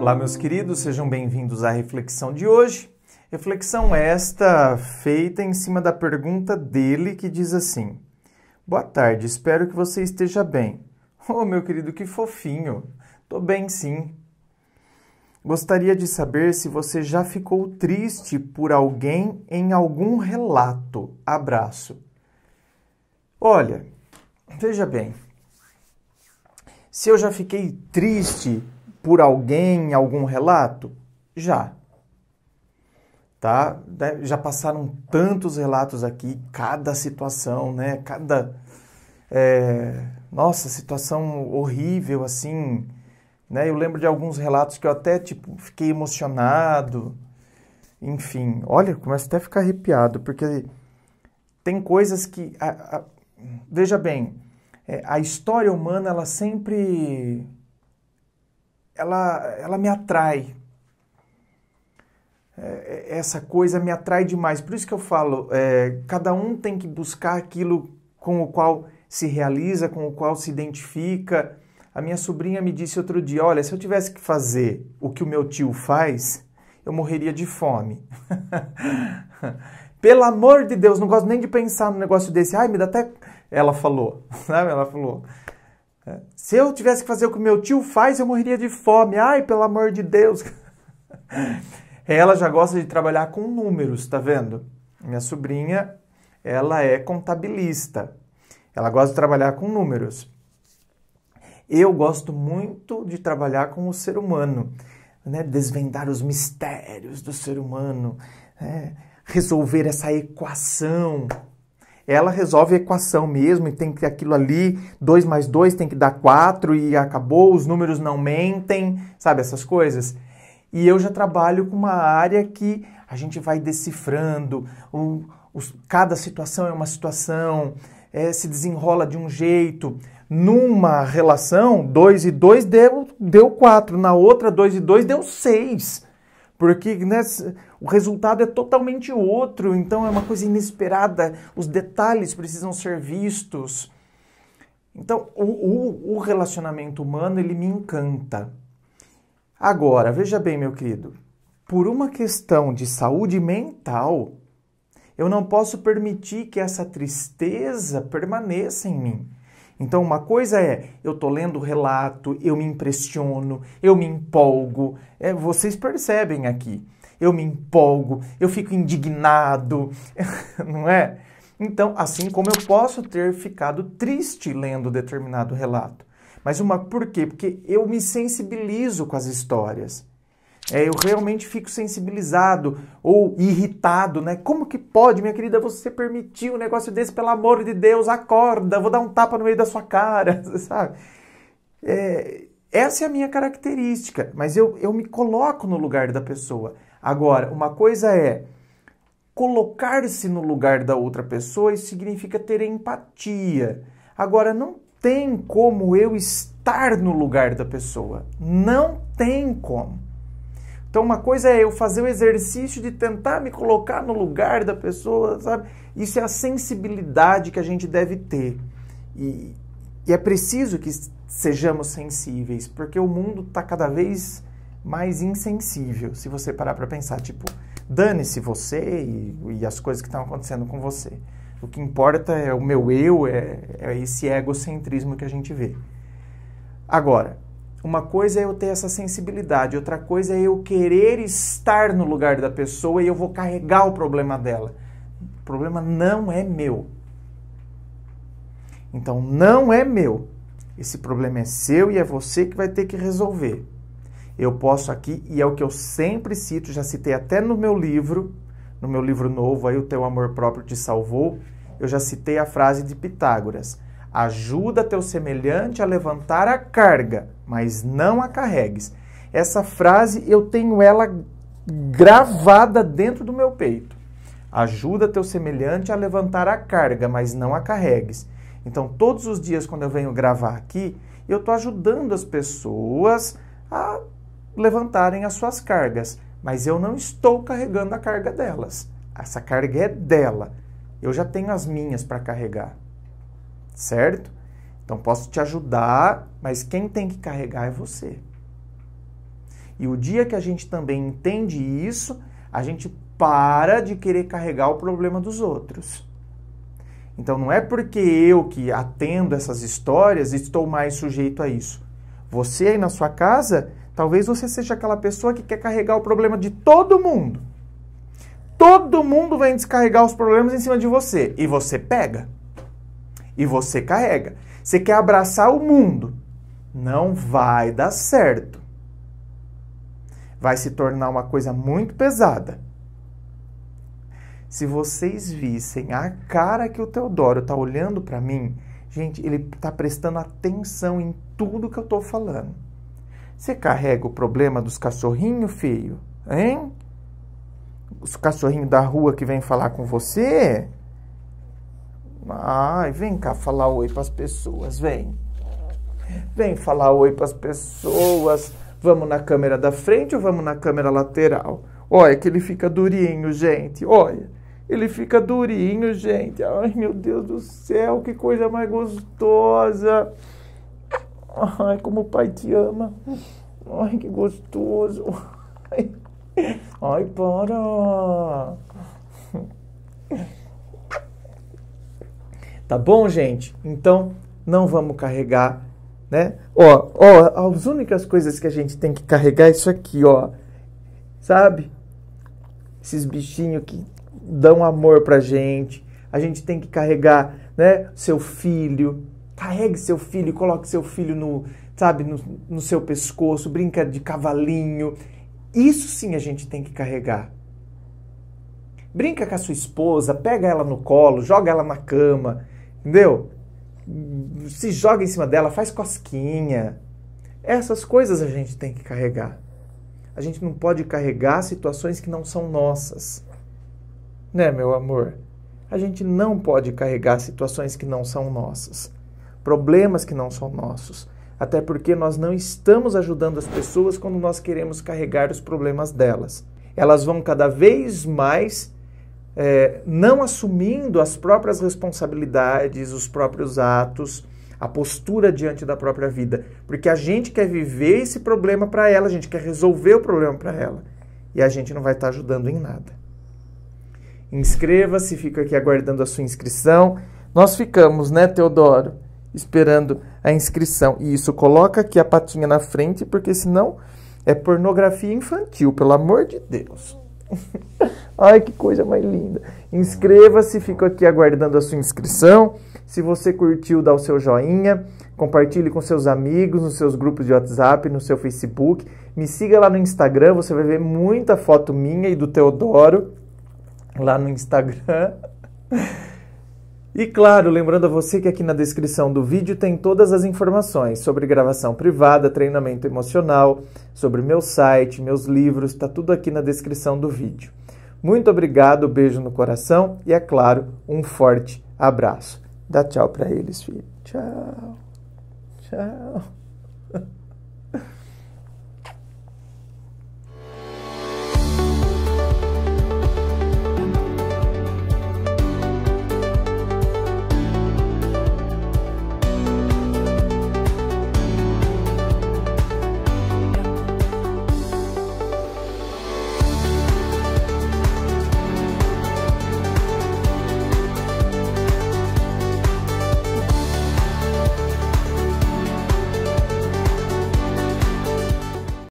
Olá, meus queridos, sejam bem-vindos à reflexão de hoje. Reflexão esta feita em cima da pergunta dele que diz assim: Boa tarde, espero que você esteja bem. Oh, meu querido, que fofinho! Tô bem sim. Gostaria de saber se você já ficou triste por alguém em algum relato. Abraço. Olha, veja bem. Se eu já fiquei triste por alguém, algum relato? Já. Tá? Né? Já passaram tantos relatos aqui, cada situação, né? Cada. É, nossa, situação horrível, assim. Né? Eu lembro de alguns relatos que eu até tipo, fiquei emocionado. Enfim, olha, começo até a ficar arrepiado, porque tem coisas que. A, a, veja bem, é, a história humana, ela sempre ela, ela me atrai. É, é, essa coisa me atrai demais. Por isso que eu falo, é, cada um tem que buscar aquilo com o qual se realiza, com o qual se identifica. A minha sobrinha me disse outro dia: Olha, se eu tivesse que fazer o que o meu tio faz, eu morreria de fome. Pelo amor de Deus, não gosto nem de pensar no negócio desse. Ai, me dá até. Ela falou, sabe? Ela falou. É. Se eu tivesse que fazer o que meu tio faz, eu morreria de fome. Ai, pelo amor de Deus. Ela já gosta de trabalhar com números, tá vendo? Minha sobrinha, ela é contabilista. Ela gosta de trabalhar com números. Eu gosto muito de trabalhar com o ser humano, né? desvendar os mistérios do ser humano, né? resolver essa equação ela resolve a equação mesmo e tem que aquilo ali, 2 mais 2 tem que dar 4 e acabou, os números não mentem, sabe, essas coisas. E eu já trabalho com uma área que a gente vai decifrando, o, os, cada situação é uma situação, é, se desenrola de um jeito. Numa relação, 2 e 2 deu 4, deu na outra, 2 e 2 deu 6. Porque né, o resultado é totalmente outro, então é uma coisa inesperada, os detalhes precisam ser vistos. Então, o, o, o relacionamento humano, ele me encanta. Agora, veja bem, meu querido, por uma questão de saúde mental, eu não posso permitir que essa tristeza permaneça em mim. Então, uma coisa é, eu tô lendo o relato, eu me impressiono, eu me empolgo. É, vocês percebem aqui. Eu me empolgo, eu fico indignado, não é? Então, assim como eu posso ter ficado triste lendo determinado relato. Mas uma por quê? Porque eu me sensibilizo com as histórias. É, eu realmente fico sensibilizado ou irritado, né? Como que pode, minha querida, você permitir um negócio desse? Pelo amor de Deus, acorda, vou dar um tapa no meio da sua cara, sabe? É, essa é a minha característica, mas eu, eu me coloco no lugar da pessoa. Agora, uma coisa é colocar-se no lugar da outra pessoa, e significa ter empatia. Agora, não tem como eu estar no lugar da pessoa. Não tem como. Então, uma coisa é eu fazer o exercício de tentar me colocar no lugar da pessoa, sabe? Isso é a sensibilidade que a gente deve ter. E, e é preciso que sejamos sensíveis, porque o mundo está cada vez mais insensível, se você parar para pensar. Tipo, dane-se você e, e, as coisas que estão acontecendo com você. O que importa é o meu eu, é, é esse egocentrismo que a gente vê. Agora, uma coisa é eu ter essa sensibilidade, outra coisa é eu querer estar no lugar da pessoa e eu vou carregar o problema dela. O problema não é meu. Então não é meu. Esse problema é seu e é você que vai ter que resolver. Eu posso aqui, e é o que eu sempre cito, já citei até no meu livro, no meu livro novo, aí o teu amor próprio te salvou, eu já citei a frase de Pitágoras Ajuda teu semelhante a levantar a carga, mas não a carregues. Essa frase eu tenho ela gravada dentro do meu peito. Ajuda teu semelhante a levantar a carga, mas não a carregues. Então, todos os dias, quando eu venho gravar aqui, eu estou ajudando as pessoas a levantarem as suas cargas, mas eu não estou carregando a carga delas. Essa carga é dela. Eu já tenho as minhas para carregar certo? Então posso te ajudar, mas quem tem que carregar é você. E o dia que a gente também entende isso, a gente para de querer carregar o problema dos outros. Então não é porque eu que atendo essas histórias estou mais sujeito a isso. Você aí na sua casa, talvez você seja aquela pessoa que quer carregar o problema de todo mundo. Todo mundo vem descarregar os problemas em cima de você e você pega e você carrega. Você quer abraçar o mundo. Não vai dar certo. Vai se tornar uma coisa muito pesada. Se vocês vissem a cara que o Teodoro está olhando para mim, gente, ele está prestando atenção em tudo que eu estou falando. Você carrega o problema dos cachorrinhos, filho? Hein? Os cachorrinhos da rua que vem falar com você? Ai, vem cá falar oi para as pessoas, vem. Vem falar oi para as pessoas. Vamos na câmera da frente ou vamos na câmera lateral? Olha que ele fica durinho, gente. Olha, ele fica durinho, gente. Ai, meu Deus do céu, que coisa mais gostosa. Ai, como o pai te ama. Ai, que gostoso. Ai, ai para. Tá bom, gente? Então, não vamos carregar, né? Ó, ó, as únicas coisas que a gente tem que carregar é isso aqui, ó. Sabe? Esses bichinhos que dão amor pra gente. A gente tem que carregar, né? Seu filho. Carregue seu filho, coloque seu filho no, sabe, no, no seu pescoço, brinca de cavalinho. Isso sim a gente tem que carregar. Brinca com a sua esposa, pega ela no colo, joga ela na cama, entendeu? Se joga em cima dela, faz cosquinha. Essas coisas a gente tem que carregar. A gente não pode carregar situações que não são nossas. Né, meu amor? A gente não pode carregar situações que não são nossas, problemas que não são nossos. Até porque nós não estamos ajudando as pessoas quando nós queremos carregar os problemas delas. Elas vão cada vez mais é, não assumindo as próprias responsabilidades, os próprios atos, a postura diante da própria vida. Porque a gente quer viver esse problema para ela, a gente quer resolver o problema para ela. E a gente não vai estar tá ajudando em nada. Inscreva-se, fica aqui aguardando a sua inscrição. Nós ficamos, né, Teodoro? Esperando a inscrição. E isso coloca aqui a patinha na frente, porque senão é pornografia infantil, pelo amor de Deus. Ai, que coisa mais linda. Inscreva-se, fico aqui aguardando a sua inscrição. Se você curtiu, dá o seu joinha, compartilhe com seus amigos, nos seus grupos de WhatsApp, no seu Facebook. Me siga lá no Instagram, você vai ver muita foto minha e do Teodoro lá no Instagram. E claro, lembrando a você que aqui na descrição do vídeo tem todas as informações sobre gravação privada, treinamento emocional, sobre meu site, meus livros, está tudo aqui na descrição do vídeo. Muito obrigado, beijo no coração e, é claro, um forte abraço. Dá tchau para eles, filho. Tchau. Tchau.